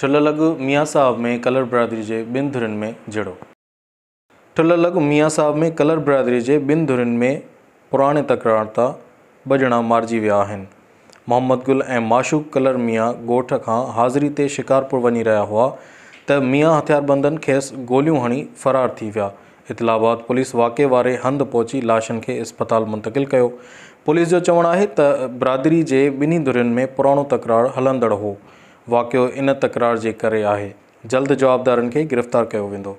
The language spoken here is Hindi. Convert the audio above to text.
ठुललगु मियाँ साहब में कलर बरादरी के बिन धुरनि में जड़ो ठुललगु मियाँ साहब में कलर बरादरी के बिन धुरनि में पुराने तकरार तां ॿ मार मोहम्मद गुल ऐं माशूक कलर मियाँ गोठ का हाज़िरी ते शिकारपुर वही रहा हुआ त मियाँ हथियारबंदन खेस गोलियूं हणी फ़रार थी विया इतलाबाद पुलिस वाक़े वारे हंध पहुची लाशन के अस्पताल मुंतक़िल कयो पुलिस जो चवण है त बरादरी जे ॿिन्ही धुरियुनि में पुराणो तकरार हलंदड़ हो वाक़ियो इन तकरार जे करे आहे जल्द जवाबदारनि खे गिरफ़्तारु कयो वेंदो